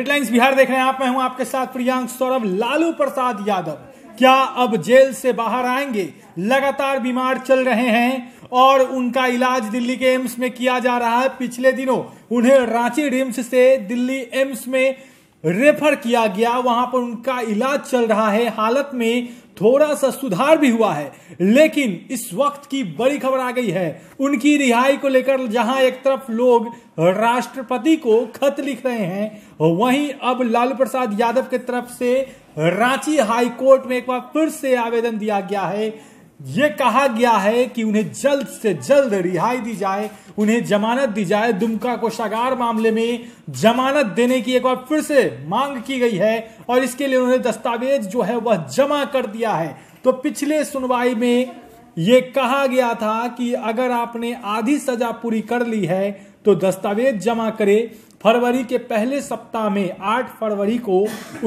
headlines Bihar देख रहे हैं आप मैं हूं आपके साथ प्रियांक सौरभ लालू प्रसाद यादव क्या अब जेल से बाहर आएंगे लगातार बीमार चल रहे हैं और उनका इलाज दिल्ली के एम्स में किया जा रहा है पिछले दिनों उन्हें रांची रिम्स से दिल्ली एम्स में रेफर किया गया वहां पर उनका इलाज चल रहा है हालत में थोड़ा सा सुधार भी हुआ है लेकिन इस वक्त की बड़ी खबर आ गई है उनकी रिहाई को लेकर जहां एक तरफ लोग राष्ट्रपति को खत लिख रहे हैं वहीं अब लालू प्रसाद यादव के तरफ से रांची हाई कोर्ट में एक बार फिर से आवेदन दिया गया है ये कहा गया है कि उन्हें जल्द से जल्द रिहाई दी जाए उन्हें जमानत दी जाए दुमका कोषागार मामले में जमानत देने की एक बार फिर से मांग की गई है और इसके लिए उन्होंने दस्तावेज जो है वह जमा कर दिया है तो पिछले सुनवाई में ये कहा गया था कि अगर आपने आधी सजा पूरी कर ली है तो दस्तावेज जमा करें फरवरी के पहले सप्ताह में 8 फरवरी को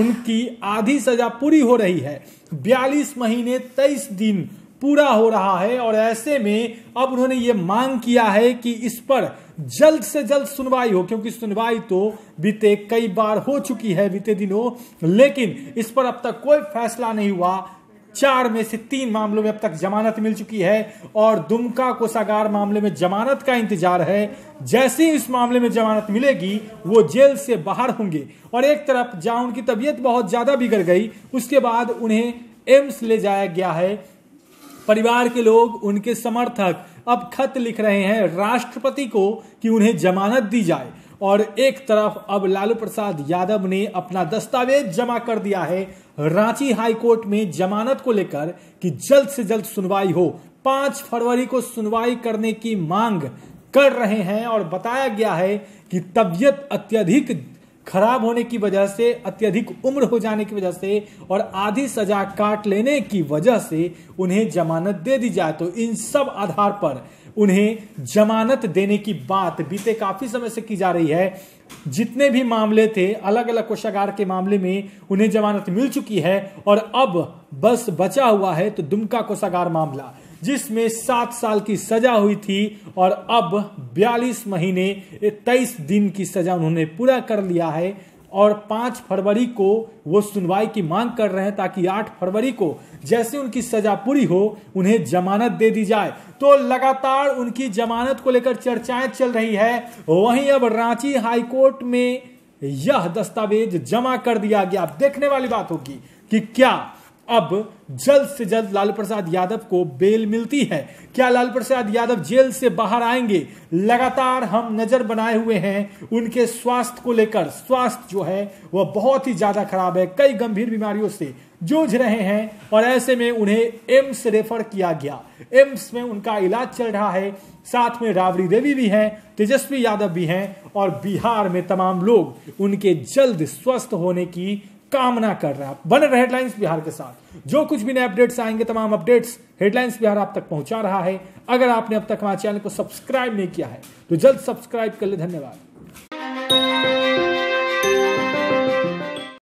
उनकी आधी सजा पूरी हो रही है 42 महीने 23 दिन पूरा हो रहा है और ऐसे में अब उन्होंने ये मांग किया है कि इस पर जल्द से जल्द सुनवाई हो क्योंकि सुनवाई तो बीते कई बार हो चुकी है बीते दिनों लेकिन इस पर अब तक कोई फैसला नहीं हुआ चार में से तीन मामलों में अब तक जमानत मिल चुकी है और दुमका कोषागार मामले में जमानत का इंतजार है जैसे ही इस मामले में जमानत मिलेगी वो जेल से बाहर होंगे और एक तरफ जहां उनकी तबीयत बहुत ज़्यादा बिगड़ गई उसके बाद उन्हें एम्स ले जाया गया है परिवार के लोग उनके समर्थक अब खत लिख रहे हैं राष्ट्रपति को कि उन्हें जमानत दी जाए और एक तरफ अब लालू प्रसाद यादव ने अपना दस्तावेज जमा कर दिया है रांची हाई कोर्ट में जमानत को लेकर कि जल्द से जल्द सुनवाई हो पांच फरवरी को सुनवाई करने की मांग कर रहे हैं और बताया गया है कि तबियत अत्यधिक खराब होने की वजह से अत्यधिक उम्र हो जाने की वजह से और आधी सजा काट लेने की वजह से उन्हें जमानत दे दी जाए तो इन सब आधार पर उन्हें जमानत देने की बात बीते काफी समय से की जा रही है जितने भी मामले थे अलग अलग कोषागार के मामले में उन्हें जमानत मिल चुकी है और अब बस बचा हुआ है तो दुमका कोषागार मामला जिसमें सात साल की सजा हुई थी और अब बयालीस महीने तेईस दिन की सजा उन्होंने पूरा कर लिया है और पांच फरवरी को वो सुनवाई की मांग कर रहे हैं ताकि आठ फरवरी को जैसे उनकी सजा पूरी हो उन्हें जमानत दे दी जाए तो लगातार उनकी जमानत को लेकर चर्चाएं चल रही है वहीं अब रांची हाईकोर्ट में यह दस्तावेज जमा कर दिया गया अब देखने वाली बात होगी कि क्या अब जल्द से जल्द लालू प्रसाद यादव को बेल मिलती है क्या लालू प्रसाद यादव जेल से बाहर आएंगे लगातार हम नजर बनाए हुए हैं उनके स्वास्थ्य को लेकर स्वास्थ्य जो है वह बहुत ही ज्यादा खराब है कई गंभीर बीमारियों से जूझ रहे हैं और ऐसे में उन्हें एम्स रेफर किया गया एम्स में उनका इलाज चल रहा है साथ में राबड़ी देवी भी हैं तेजस्वी यादव भी हैं और बिहार में तमाम लोग उनके जल्द स्वस्थ होने की कामना कर रहे हैं आप बन रहे हेडलाइंस बिहार के साथ जो कुछ भी नए अपडेट्स आएंगे तमाम अपडेट्स हेडलाइंस बिहार आप तक पहुंचा रहा है अगर आपने अब तक हमारे चैनल को सब्सक्राइब नहीं किया है तो जल्द सब्सक्राइब कर ले धन्यवाद